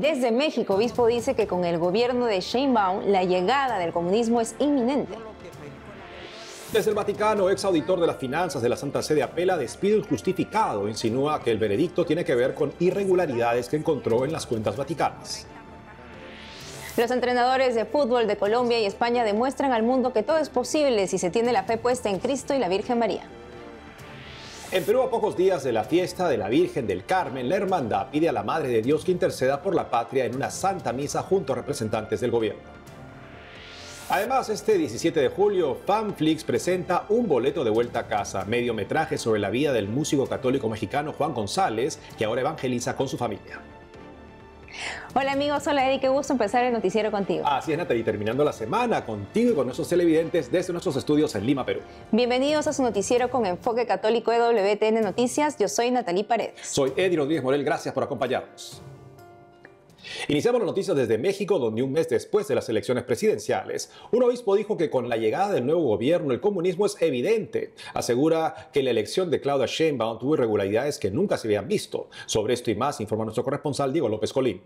desde México, Obispo dice que con el gobierno de Sheinbaum la llegada del comunismo es inminente. Desde el Vaticano, ex auditor de las finanzas de la Santa Sede apela a despido injustificado, insinúa que el veredicto tiene que ver con irregularidades que encontró en las cuentas vaticanas. Los entrenadores de fútbol de Colombia y España demuestran al mundo que todo es posible si se tiene la fe puesta en Cristo y la Virgen María. En Perú, a pocos días de la fiesta de la Virgen del Carmen, la hermandad pide a la Madre de Dios que interceda por la patria en una santa misa junto a representantes del gobierno. Además, este 17 de julio, Fanflix presenta un boleto de vuelta a casa, mediometraje sobre la vida del músico católico mexicano Juan González, que ahora evangeliza con su familia. Hola amigos, hola Eddie, qué gusto empezar el noticiero contigo. Así es, Natalie, terminando la semana contigo y con nuestros televidentes desde nuestros estudios en Lima, Perú. Bienvenidos a su noticiero con enfoque católico e WTN Noticias. Yo soy Natalie Paredes. Soy Eddie Rodríguez Morel, gracias por acompañarnos. Iniciamos las noticias desde México, donde un mes después de las elecciones presidenciales, un obispo dijo que con la llegada del nuevo gobierno el comunismo es evidente. Asegura que la elección de Claudia Sheinbaum tuvo irregularidades que nunca se habían visto. Sobre esto y más informa nuestro corresponsal Diego López Colín.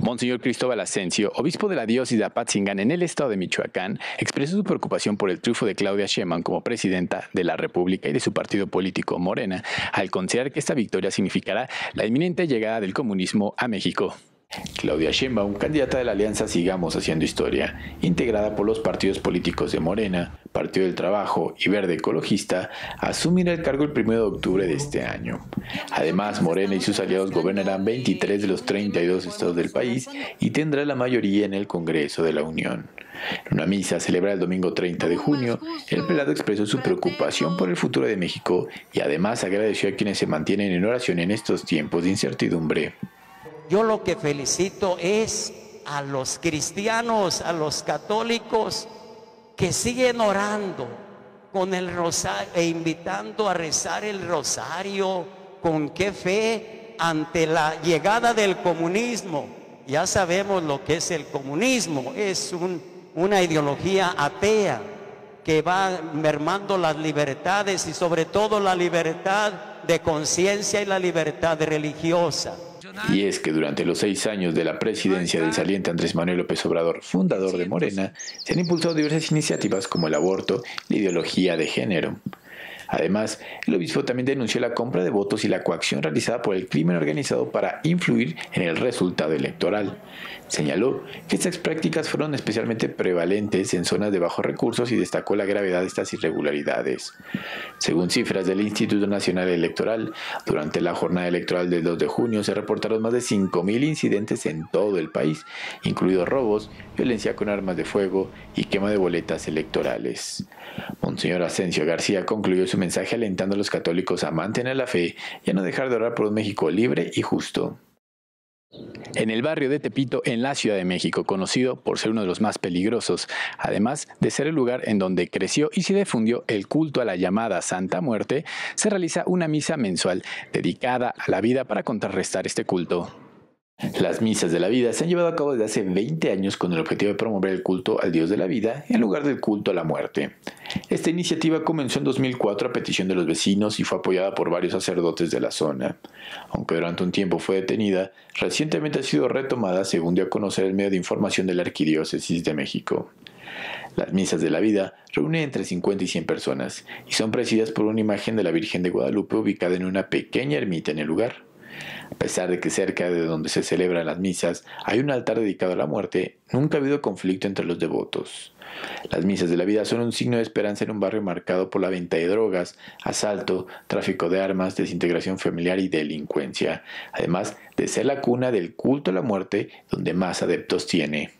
Monseñor Cristóbal Asensio, obispo de la diócesis de Apatzingán en el estado de Michoacán, expresó su preocupación por el triunfo de Claudia Sheinbaum como presidenta de la República y de su partido político Morena, al considerar que esta victoria significará la inminente llegada del comunismo a México. Claudia Sheinbaum, candidata de la alianza Sigamos Haciendo Historia, integrada por los partidos políticos de Morena, Partido del Trabajo y Verde Ecologista, asumirá el cargo el 1 de octubre de este año. Además, Morena y sus aliados gobernarán 23 de los 32 estados del país y tendrá la mayoría en el Congreso de la Unión. En una misa celebrada el domingo 30 de junio, el pelado expresó su preocupación por el futuro de México y además agradeció a quienes se mantienen en oración en estos tiempos de incertidumbre yo lo que felicito es a los cristianos, a los católicos que siguen orando con el rosario e invitando a rezar el rosario con qué fe ante la llegada del comunismo. Ya sabemos lo que es el comunismo, es una ideología atea que va mermando las libertades y sobre todo la libertad de conciencia y la libertad religiosa. Y es que durante los seis años de la presidencia del saliente Andrés Manuel López Obrador, fundador de Morena, se han impulsado diversas iniciativas como el aborto, la ideología de género, Además, el obispo también denunció la compra de votos y la coacción realizada por el crimen organizado para influir en el resultado electoral. Señaló que estas prácticas fueron especialmente prevalentes en zonas de bajos recursos y destacó la gravedad de estas irregularidades. Según cifras del Instituto Nacional Electoral, durante la jornada electoral del 2 de junio se reportaron más de 5.000 incidentes en todo el país, incluidos robos, violencia con armas de fuego y quema de boletas electorales. Monseñor Asensio García concluyó su mensaje alentando a los católicos a mantener la fe y a no dejar de orar por un México libre y justo. En el barrio de Tepito, en la Ciudad de México, conocido por ser uno de los más peligrosos, además de ser el lugar en donde creció y se difundió el culto a la llamada Santa Muerte, se realiza una misa mensual dedicada a la vida para contrarrestar este culto. Las misas de la vida se han llevado a cabo desde hace 20 años con el objetivo de promover el culto al Dios de la vida en lugar del culto a la muerte. Esta iniciativa comenzó en 2004 a petición de los vecinos y fue apoyada por varios sacerdotes de la zona. Aunque durante un tiempo fue detenida, recientemente ha sido retomada según dio a conocer el medio de información de la Arquidiócesis de México. Las misas de la vida reúnen entre 50 y 100 personas y son presididas por una imagen de la Virgen de Guadalupe ubicada en una pequeña ermita en el lugar. A pesar de que cerca de donde se celebran las misas hay un altar dedicado a la muerte, nunca ha habido conflicto entre los devotos. Las misas de la vida son un signo de esperanza en un barrio marcado por la venta de drogas, asalto, tráfico de armas, desintegración familiar y delincuencia, además de ser la cuna del culto a la muerte donde más adeptos tiene.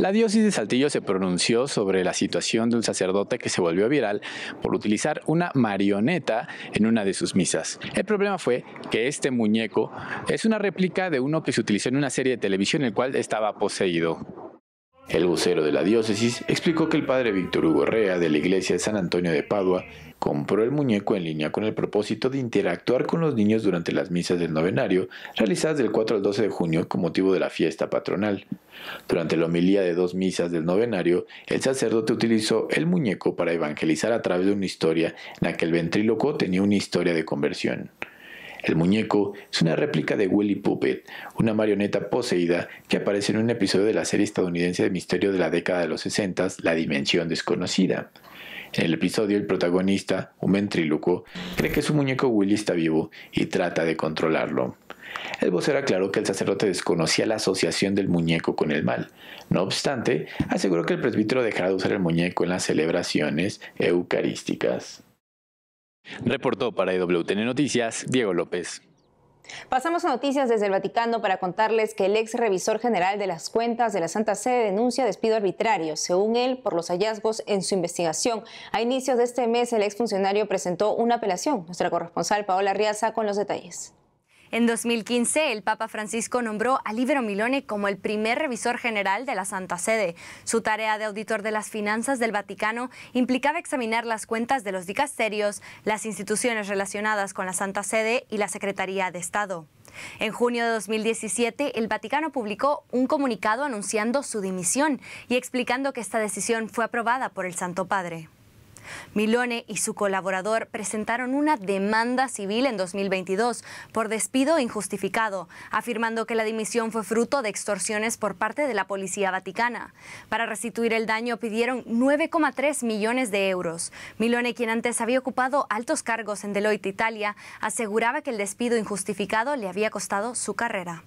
La diócesis de Saltillo se pronunció sobre la situación de un sacerdote que se volvió viral por utilizar una marioneta en una de sus misas. El problema fue que este muñeco es una réplica de uno que se utilizó en una serie de televisión en el cual estaba poseído. El vocero de la diócesis explicó que el padre Víctor Hugo Rea de la iglesia de San Antonio de Padua compró el muñeco en línea con el propósito de interactuar con los niños durante las misas del novenario realizadas del 4 al 12 de junio con motivo de la fiesta patronal. Durante la homilía de dos misas del novenario, el sacerdote utilizó el muñeco para evangelizar a través de una historia en la que el ventríloco tenía una historia de conversión. El muñeco es una réplica de Willy Puppet, una marioneta poseída que aparece en un episodio de la serie estadounidense de misterio de la década de los 60, La Dimensión Desconocida. En el episodio, el protagonista, un ventríloco, cree que su muñeco Willy está vivo y trata de controlarlo. El vocero aclaró que el sacerdote desconocía la asociación del muñeco con el mal. No obstante, aseguró que el presbítero dejará de usar el muñeco en las celebraciones eucarísticas. Reportó para EWTN Noticias Diego López. Pasamos a noticias desde el Vaticano para contarles que el ex revisor general de las cuentas de la Santa Sede denuncia despido arbitrario, según él, por los hallazgos en su investigación. A inicios de este mes, el ex funcionario presentó una apelación. Nuestra corresponsal Paola Riaza con los detalles. En 2015, el Papa Francisco nombró a Libero Milone como el primer revisor general de la Santa Sede. Su tarea de auditor de las finanzas del Vaticano implicaba examinar las cuentas de los dicasterios, las instituciones relacionadas con la Santa Sede y la Secretaría de Estado. En junio de 2017, el Vaticano publicó un comunicado anunciando su dimisión y explicando que esta decisión fue aprobada por el Santo Padre. Milone y su colaborador presentaron una demanda civil en 2022 por despido injustificado, afirmando que la dimisión fue fruto de extorsiones por parte de la Policía Vaticana. Para restituir el daño pidieron 9,3 millones de euros. Milone, quien antes había ocupado altos cargos en Deloitte Italia, aseguraba que el despido injustificado le había costado su carrera.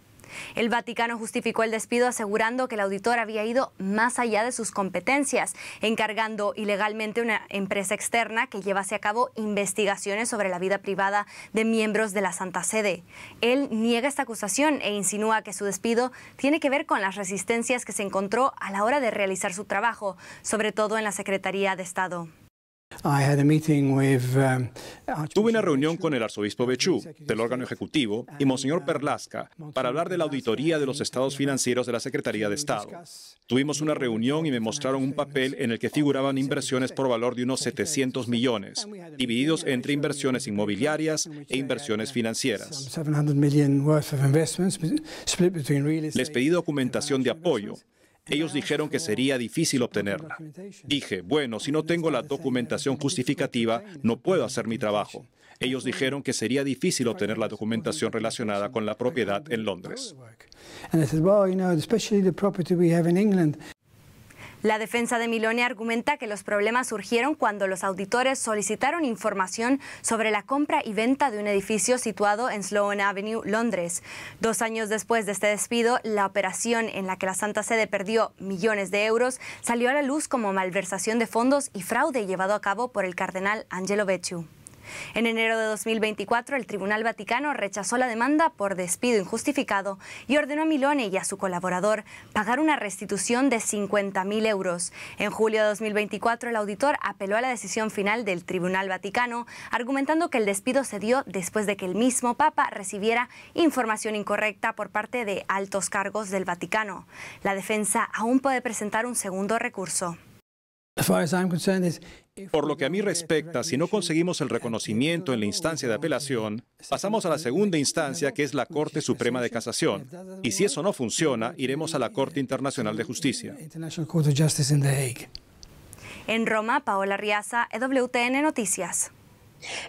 El Vaticano justificó el despido asegurando que el auditor había ido más allá de sus competencias, encargando ilegalmente una empresa externa que llevase a cabo investigaciones sobre la vida privada de miembros de la Santa Sede. Él niega esta acusación e insinúa que su despido tiene que ver con las resistencias que se encontró a la hora de realizar su trabajo, sobre todo en la Secretaría de Estado. Um, Tuve una reunión con el arzobispo Bechú, del órgano ejecutivo, y Monseñor um, Perlasca, para hablar de la auditoría de los estados uh, financieros de la Secretaría de Estado. Tuvimos una reunión y me mostraron un papel en el que figuraban inversiones por valor de unos 700 millones, divididos entre inversiones inmobiliarias e uh, inversiones uh, financieras. Les pedí documentación de apoyo ellos dijeron que sería difícil obtenerla. Dije, bueno, si no tengo la documentación justificativa, no puedo hacer mi trabajo. Ellos dijeron que sería difícil obtener la documentación relacionada con la propiedad en Londres. La defensa de Milone argumenta que los problemas surgieron cuando los auditores solicitaron información sobre la compra y venta de un edificio situado en Sloan Avenue, Londres. Dos años después de este despido, la operación en la que la Santa Sede perdió millones de euros salió a la luz como malversación de fondos y fraude llevado a cabo por el cardenal Angelo Becciu. En enero de 2024, el Tribunal Vaticano rechazó la demanda por despido injustificado y ordenó a Milone y a su colaborador pagar una restitución de 50.000 euros. En julio de 2024, el auditor apeló a la decisión final del Tribunal Vaticano, argumentando que el despido se dio después de que el mismo Papa recibiera información incorrecta por parte de altos cargos del Vaticano. La defensa aún puede presentar un segundo recurso. Por lo que a mí respecta, si no conseguimos el reconocimiento en la instancia de apelación, pasamos a la segunda instancia, que es la Corte Suprema de Casación. Y si eso no funciona, iremos a la Corte Internacional de Justicia. En Roma, Paola Riaza, EWTN Noticias.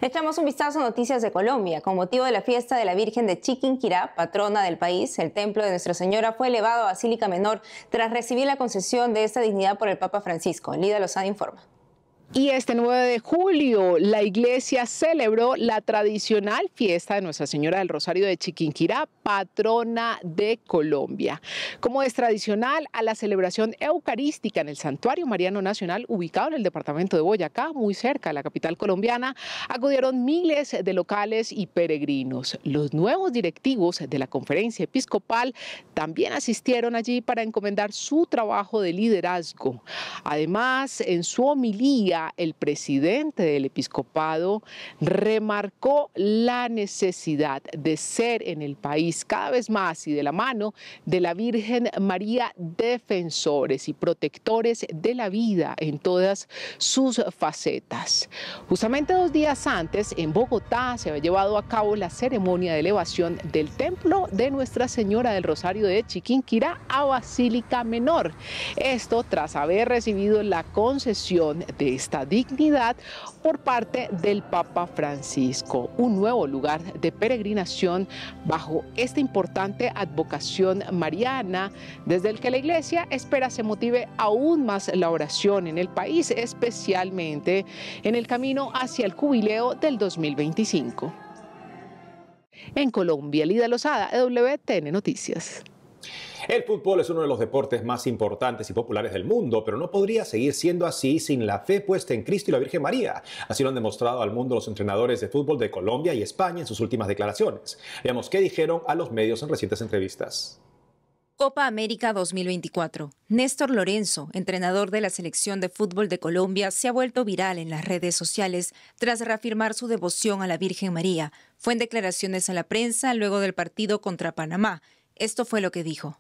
Echamos un vistazo a noticias de Colombia. Con motivo de la fiesta de la Virgen de Chiquinquirá, patrona del país, el templo de Nuestra Señora fue elevado a Basílica Menor tras recibir la concesión de esta dignidad por el Papa Francisco. Lida Lozada informa. Y este 9 de julio la iglesia celebró la tradicional fiesta de Nuestra Señora del Rosario de Chiquinquirá, patrona de Colombia. Como es tradicional a la celebración eucarística en el Santuario Mariano Nacional ubicado en el departamento de Boyacá, muy cerca de la capital colombiana, acudieron miles de locales y peregrinos. Los nuevos directivos de la conferencia episcopal también asistieron allí para encomendar su trabajo de liderazgo. Además, en su homilía, el presidente del episcopado remarcó la necesidad de ser en el país cada vez más y de la mano de la Virgen María defensores y protectores de la vida en todas sus facetas. Justamente dos días antes, en Bogotá, se había llevado a cabo la ceremonia de elevación del templo de Nuestra Señora del Rosario de Chiquinquirá a Basílica Menor. Esto tras haber recibido la concesión de esta dignidad por parte del Papa Francisco. Un nuevo lugar de peregrinación bajo esta importante advocación mariana, desde el que la Iglesia espera se motive aún más la oración en el país, especialmente en el camino hacia el jubileo del 2025. En Colombia, Lida Lozada, WTN Noticias. El fútbol es uno de los deportes más importantes y populares del mundo, pero no podría seguir siendo así sin la fe puesta en Cristo y la Virgen María. Así lo han demostrado al mundo los entrenadores de fútbol de Colombia y España en sus últimas declaraciones. Veamos qué dijeron a los medios en recientes entrevistas. Copa América 2024. Néstor Lorenzo, entrenador de la selección de fútbol de Colombia, se ha vuelto viral en las redes sociales tras reafirmar su devoción a la Virgen María. Fue en declaraciones a la prensa luego del partido contra Panamá. Esto fue lo que dijo.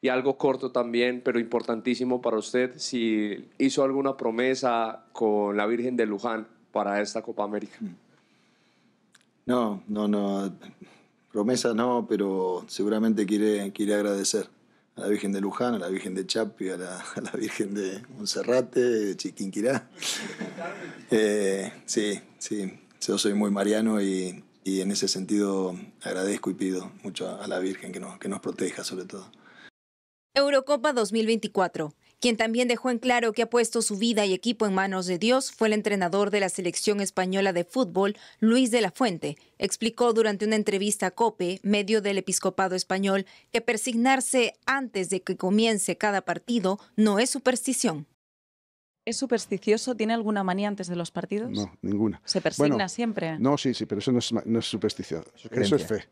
Y algo corto también, pero importantísimo para usted, si hizo alguna promesa con la Virgen de Luján para esta Copa América. Mm. No, no, no. Promesa no, pero seguramente quiere, quiere agradecer a la Virgen de Luján, a la Virgen de Chapi, a la, Virgen de Monserrate, de Chiquinquirá. Eh, sí, sí, yo soy muy mariano y, en ese sentido agradezco y pido mucho a la Virgen que que nos proteja sobre todo. Eurocopa 2024. Quien también dejó en claro que ha puesto su vida y equipo en manos de Dios fue el entrenador de la selección española de fútbol, Luis de la Fuente. Explicó durante una entrevista a COPE, medio del episcopado español, que persignarse antes de que comience cada partido no es superstición. ¿Es supersticioso? ¿Tiene alguna manía antes de los partidos? No, ninguna. ¿Se persigna siempre? No, sí, sí, pero eso no es, no superstición. eso es fe.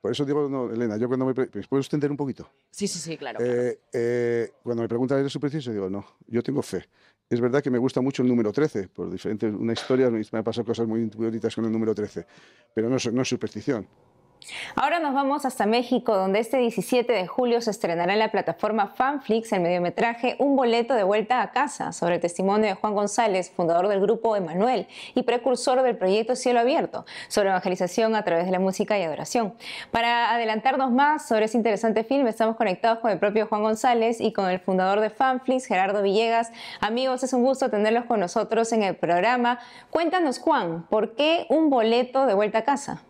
Por eso digo, no, Elena, yo cuando me... puedo extender un poquito? Sí, sí, sí, claro. Eh, eh, cuando me preguntan, ¿eres superstición Digo, no, yo tengo fe. Es verdad que me gusta mucho el número 13, por diferentes... Una historia, me han pasado cosas muy bonitas con el número 13, pero no, no es superstición. Ahora nos vamos hasta México, donde este 17 de julio se estrenará en la plataforma Fanflix el mediometraje Un boleto de vuelta a casa, sobre el testimonio de Juan González, fundador del grupo Emanuel y precursor del proyecto Cielo Abierto, sobre evangelización a través de la música y adoración. Para adelantarnos más sobre este interesante film, estamos conectados con el propio Juan González y con el fundador de Fanflix, Gerardo Villegas. Amigos, es un gusto tenerlos con nosotros en el programa. Cuéntanos, Juan, ¿por qué un boleto de vuelta a casa?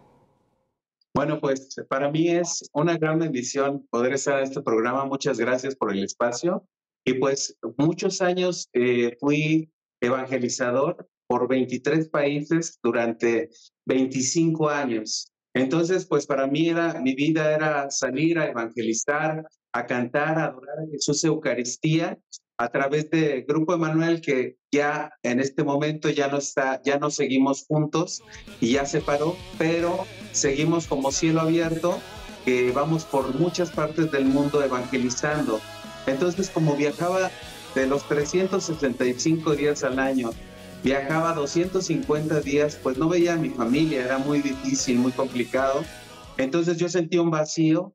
Bueno, pues para mí es una gran bendición poder estar en este programa. Muchas gracias por el espacio. Y pues muchos años eh, fui evangelizador por 23 países durante 25 años. Entonces, pues para mí era, mi vida era salir a evangelizar, a cantar, a adorar a Jesús Eucaristía a través de Grupo Emanuel que ya en este momento ya no está, ya no seguimos juntos y ya se paró, pero seguimos como cielo abierto que vamos por muchas partes del mundo evangelizando. Entonces como viajaba de los 365 días al año, viajaba 250 días, pues no veía a mi familia, era muy difícil, muy complicado. Entonces yo sentí un vacío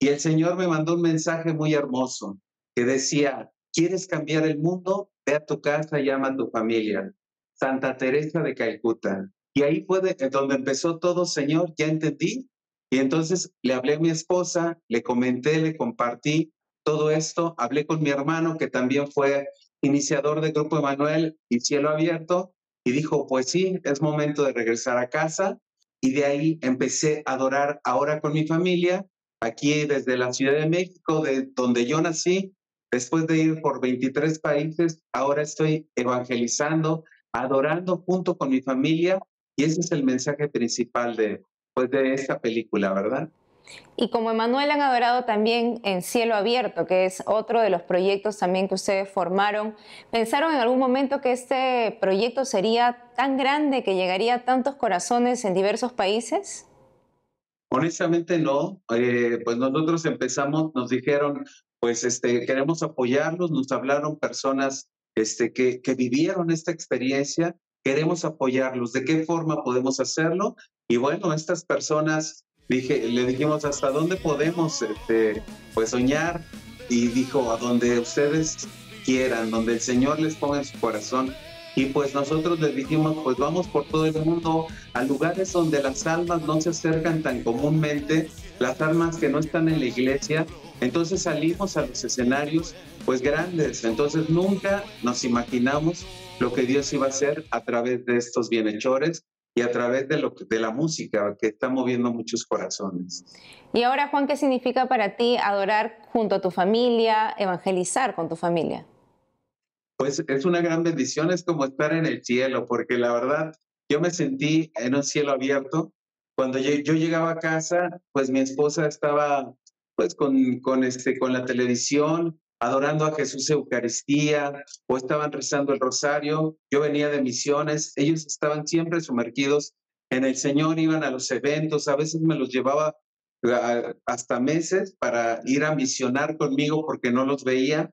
y el Señor me mandó un mensaje muy hermoso que decía, ¿Quieres cambiar el mundo? Ve a tu casa y llama a tu familia. Santa Teresa de Calcuta. Y ahí fue eh, donde empezó todo, Señor, ya entendí. Y entonces le hablé a mi esposa, le comenté, le compartí todo esto. Hablé con mi hermano, que también fue iniciador del Grupo Emanuel y Cielo Abierto, y dijo, pues sí, es momento de regresar a casa. Y de ahí empecé a adorar ahora con mi familia, aquí desde la Ciudad de México, de donde yo nací, Después de ir por 23 países, ahora estoy evangelizando, adorando junto con mi familia y ese es el mensaje principal de, pues, de esta película, ¿verdad? Y como Emanuel han adorado también en Cielo Abierto, que es otro de los proyectos también que ustedes formaron, ¿pensaron en algún momento que este proyecto sería tan grande que llegaría a tantos corazones en diversos países? Honestamente no, eh, pues nosotros empezamos, nos dijeron, pues este, queremos apoyarlos. Nos hablaron personas este, que, vivieron esta experiencia. Queremos apoyarlos. ¿De qué forma podemos hacerlo? Y bueno, estas personas, dije, le dijimos hasta dónde podemos este, pues soñar. Y dijo, a donde ustedes quieran, donde el Señor les ponga en su corazón. Y pues nosotros les dijimos, pues vamos por todo el mundo a lugares donde las almas no se acercan tan comúnmente, las almas que no están en la iglesia, entonces salimos a los escenarios pues grandes, entonces nunca nos imaginamos lo que Dios iba a hacer a través de estos bienhechores y a través de, lo de la música que está moviendo muchos corazones. Y ahora, Juan, ¿qué significa para ti adorar junto a tu familia, evangelizar con tu familia? Pues es una gran bendición, es como estar en el cielo, porque la verdad, yo me sentí en un cielo abierto. Cuando yo llegaba a casa, pues mi esposa estaba pues, con, con, este, con la televisión, adorando a Jesús Eucaristía o estaban rezando el rosario. Yo venía de misiones, ellos estaban siempre sumergidos en el Señor, iban a los eventos, a veces me los llevaba ah, hasta meses para ir a misionar conmigo porque no los veía,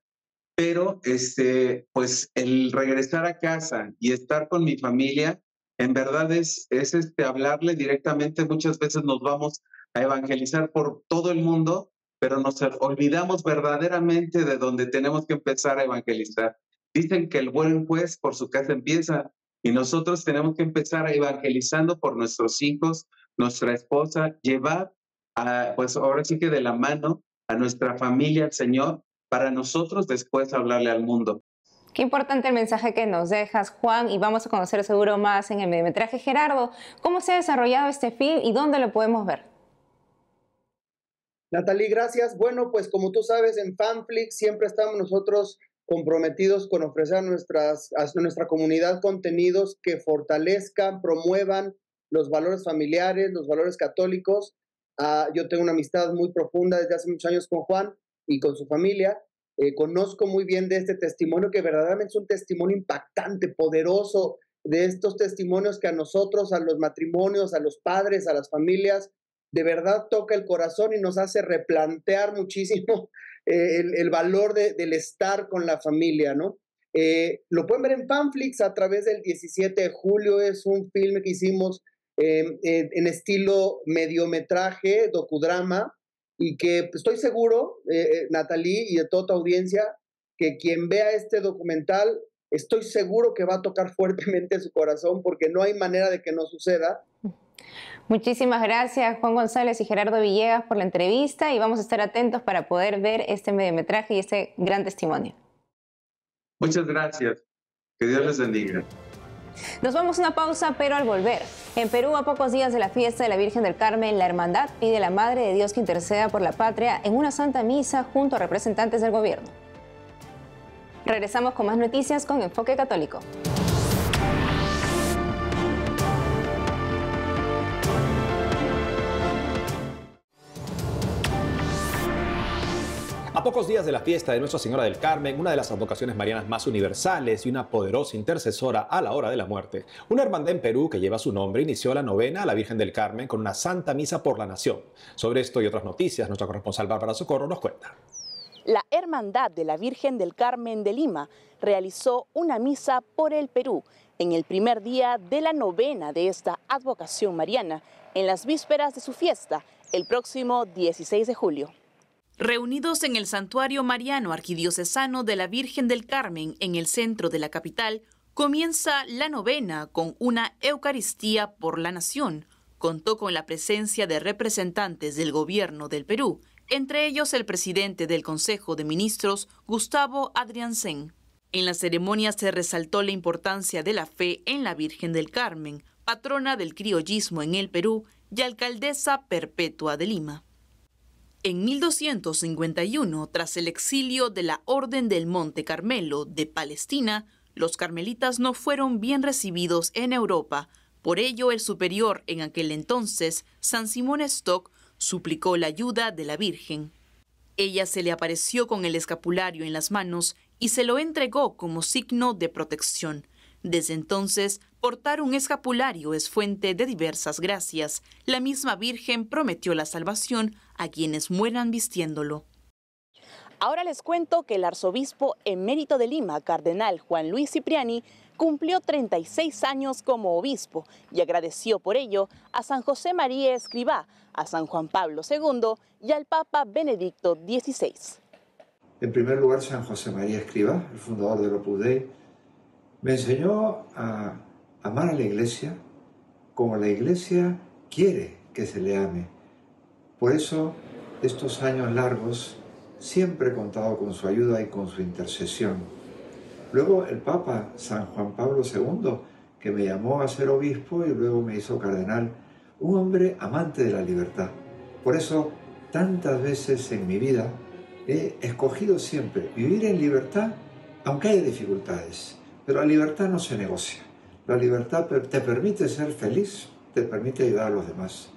pero este, pues el regresar a casa y estar con mi familia, en verdad es, es este, hablarle directamente, muchas veces nos vamos a evangelizar por todo el mundo pero nos olvidamos verdaderamente de donde tenemos que empezar a evangelizar. Dicen que el buen juez por su casa empieza y nosotros tenemos que empezar a evangelizando por nuestros hijos, nuestra esposa, llevar, a, pues ahora sí que de la mano a nuestra familia al Señor para nosotros después hablarle al mundo. Qué importante el mensaje que nos dejas, Juan, y vamos a conocer seguro más en el mediometraje. Gerardo, ¿cómo se ha desarrollado este film y dónde lo podemos ver? Natalie, gracias. Bueno, pues como tú sabes, en Fanflix siempre estamos nosotros comprometidos con ofrecer a, nuestras, a nuestra comunidad contenidos que fortalezcan, promuevan los valores familiares, los valores católicos. Ah, yo tengo una amistad muy profunda desde hace muchos años con Juan y con su familia. Eh, conozco muy bien de este testimonio que verdaderamente es un testimonio impactante, poderoso, de estos testimonios que a nosotros, a los matrimonios, a los padres, a las familias, de verdad toca el corazón y nos hace replantear muchísimo eh, el, valor del estar con la familia, ¿no? Eh, lo pueden ver en Panflix a través del 17 de julio, es un filme que hicimos em, en estilo mediometraje, docudrama, y que estoy seguro, eh, Natalie y de toda tu audiencia, que quien vea este documental, estoy seguro que va a tocar fuertemente su corazón porque no hay manera de que no suceda. Muchísimas gracias Juan González y Gerardo Villegas por la entrevista y vamos a estar atentos para poder ver este mediometraje y este gran testimonio. Muchas gracias. Que Dios les bendiga. Nos vamos a una pausa, pero al volver. En Perú, a pocos días de la fiesta de la Virgen del Carmen, la Hermandad pide a la Madre de Dios que interceda por la patria en una santa misa junto a representantes del gobierno. Regresamos con más noticias con Enfoque Católico. pocos días de la fiesta de Nuestra Señora del Carmen, una de las advocaciones marianas más universales y una poderosa intercesora a la hora de la muerte, una hermandad en Perú que lleva su nombre inició la novena a la Virgen del Carmen con una santa misa por la nación. Sobre esto y otras noticias, nuestra corresponsal Bárbara Socorro nos cuenta. La Hermandad de la Virgen del Carmen de Lima realizó una misa por el Perú en el primer día de la novena de esta advocación mariana, en las vísperas de su fiesta, el próximo 16 de julio. Reunidos en el Santuario Mariano Arquidiocesano de la Virgen del Carmen en el centro de la capital, comienza la novena con una Eucaristía por la Nación. Contó con la presencia de representantes del gobierno del Perú, entre ellos el presidente del Consejo de Ministros, Gustavo Adriansen. En la ceremonia se resaltó la importancia de la fe en la Virgen del Carmen, patrona del criollismo en el Perú y alcaldesa perpetua de Lima. En 1251, tras el exilio de la Orden del Monte Carmelo de Palestina, los carmelitas no fueron bien recibidos en Europa. Por ello, el superior en aquel entonces, San Simón Stock, suplicó la ayuda de la Virgen. Ella se le apareció con el escapulario en las manos y se lo entregó como signo de protección. Desde entonces, Portar un escapulario es fuente de diversas gracias. La misma Virgen prometió la salvación a quienes mueran vistiéndolo. Ahora les cuento que el arzobispo emérito de Lima, cardenal Juan Luis Cipriani, cumplió 36 años como obispo y agradeció por ello a San José María Escribá, a San Juan Pablo II y al Papa Benedicto XVI. En primer lugar, San José María Escribá, el fundador de Opus me enseñó a amar a la iglesia como la iglesia quiere que se le ame. Por eso, estos años largos, siempre he contado con su ayuda y con su intercesión. Luego el Papa San Juan Pablo II, que me llamó a ser obispo y luego me hizo cardenal, un hombre amante de la libertad. Por eso, tantas veces en mi vida he escogido siempre vivir en libertad, aunque haya dificultades, pero la libertad no se negocia. La libertad te permite ser feliz, te permite ayudar a los demás.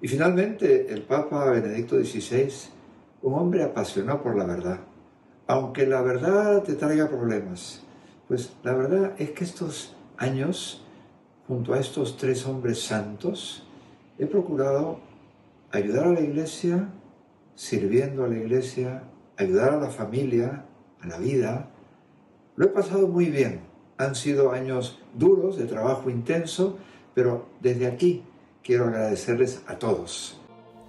Y finalmente, el Papa Benedicto XVI, un hombre apasionado por la verdad, aunque la verdad te traiga problemas, pues la verdad es que estos años, junto a estos tres hombres santos, he procurado ayudar a la iglesia, sirviendo a la iglesia, ayudar a la familia, a la vida. Lo he pasado muy bien, han sido años duros, de trabajo intenso, pero desde aquí quiero agradecerles a todos.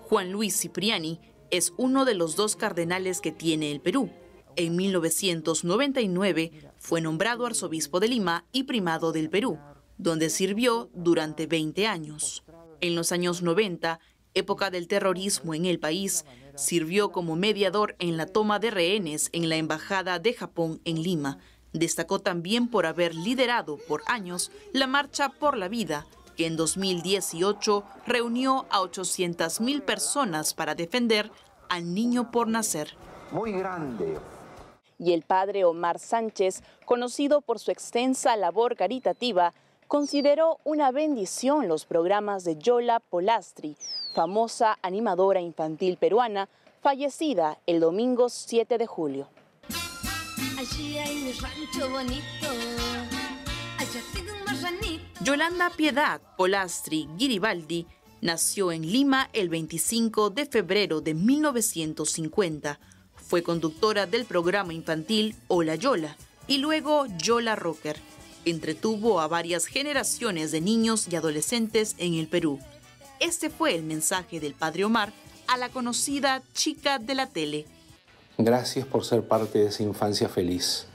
Juan Luis Cipriani es uno de los dos cardenales que tiene el Perú. En 1999 fue nombrado arzobispo de Lima y primado del Perú, donde sirvió durante 20 años. En los años 90, época del terrorismo en el país, sirvió como mediador en la toma de rehenes en la Embajada de Japón en Lima, Destacó también por haber liderado por años la Marcha por la Vida, que en 2018 reunió a 800.000 personas para defender al niño por nacer. Muy grande. Y el padre Omar Sánchez, conocido por su extensa labor caritativa, consideró una bendición los programas de Yola Polastri, famosa animadora infantil peruana, fallecida el domingo 7 de julio. Yolanda Piedad Polastri Giribaldi nació en Lima el 25 de febrero de 1950. Fue conductora del programa infantil Hola Yola y luego Yola Rocker. Entretuvo a varias generaciones de niños y adolescentes en el Perú. Este fue el mensaje del padre Omar a la conocida chica de la tele, Gracias por ser parte de esa infancia feliz.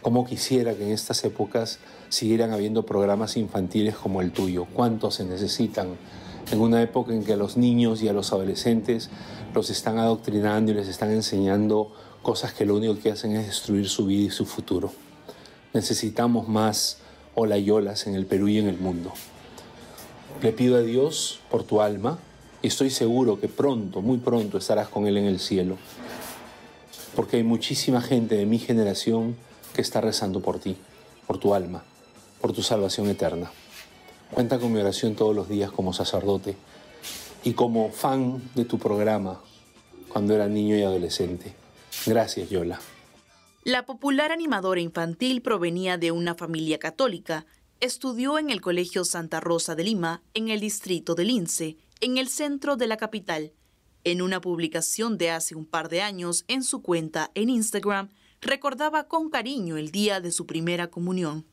Cómo quisiera que en estas épocas siguieran habiendo programas infantiles como el tuyo. ¿Cuántos se necesitan? En una época en que a los niños y a los adolescentes los están adoctrinando y les están enseñando cosas que lo único que hacen es destruir su vida y su futuro. Necesitamos más hola yolas en el Perú y en el mundo. Le pido a Dios por tu alma y estoy seguro que pronto, muy pronto estarás con Él en el cielo porque hay muchísima gente de mi generación que está rezando por ti, por tu alma, por tu salvación eterna. Cuenta con mi oración todos los días como sacerdote y como fan de tu programa cuando era niño y adolescente. Gracias, Yola. La popular animadora infantil provenía de una familia católica. Estudió en el Colegio Santa Rosa de Lima, en el distrito de Lince, en el centro de la capital. En una publicación de hace un par de años en su cuenta en Instagram, recordaba con cariño el día de su primera comunión.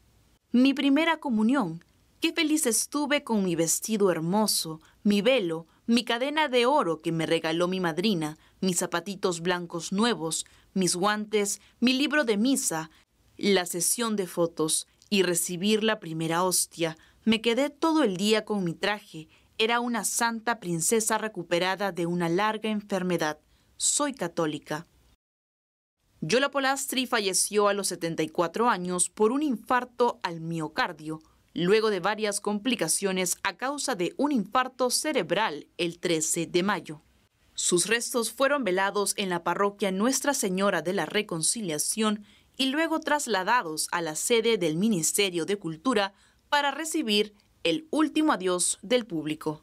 Mi primera comunión. Qué feliz estuve con mi vestido hermoso, mi velo, mi cadena de oro que me regaló mi madrina, mis zapatitos blancos nuevos, mis guantes, mi libro de misa, la sesión de fotos y recibir la primera hostia. Me quedé todo el día con mi traje era una santa princesa recuperada de una larga enfermedad. Soy católica. Yola Polastri falleció a los 74 años por un infarto al miocardio, luego de varias complicaciones a causa de un infarto cerebral el 13 de mayo. Sus restos fueron velados en la parroquia Nuestra Señora de la Reconciliación y luego trasladados a la sede del Ministerio de Cultura para recibir el último adiós del público.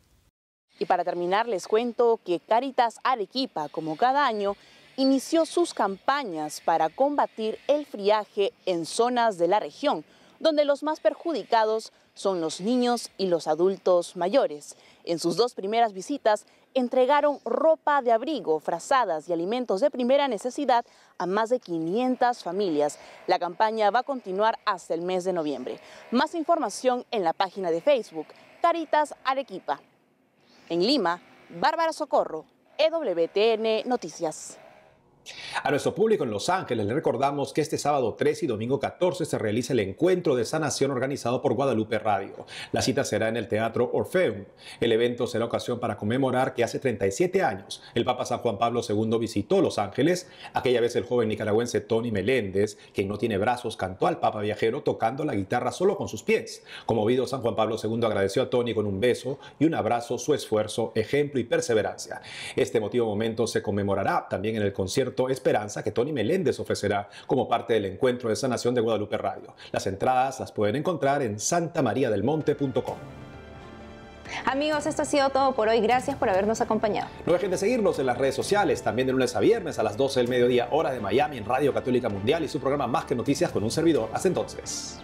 Y para terminar, les cuento que Caritas Arequipa, como cada año, inició sus campañas para combatir el friaje en zonas de la región, donde los más perjudicados son los niños y los adultos mayores. En sus dos primeras visitas, entregaron ropa de abrigo, frazadas y alimentos de primera necesidad a más de 500 familias. La campaña va a continuar hasta el mes de noviembre. Más información en la página de Facebook Caritas Arequipa. En Lima, Bárbara Socorro, EWTN Noticias. A nuestro público en Los Ángeles le recordamos que este sábado 3 y domingo 14 se realiza el encuentro de sanación organizado por Guadalupe Radio. La cita será en el Teatro Orfeum. El evento será ocasión para conmemorar que hace 37 años el Papa San Juan Pablo II visitó Los Ángeles. Aquella vez el joven nicaragüense Tony Meléndez, quien no tiene brazos, cantó al Papa viajero tocando la guitarra solo con sus pies. Conmovido, San Juan Pablo II agradeció a Tony con un beso y un abrazo su esfuerzo, ejemplo y perseverancia. Este emotivo momento se conmemorará también en el concierto Esperanza que Tony Meléndez ofrecerá como parte del encuentro de sanación de Guadalupe Radio. Las entradas las pueden encontrar en santamariadelmonte.com. Amigos, esto ha sido todo por hoy. Gracias por habernos acompañado. No dejen de seguirnos en las redes sociales, también de lunes a viernes a las 12 del mediodía, hora de Miami, en Radio Católica Mundial y su programa Más que Noticias con un servidor. Hasta entonces.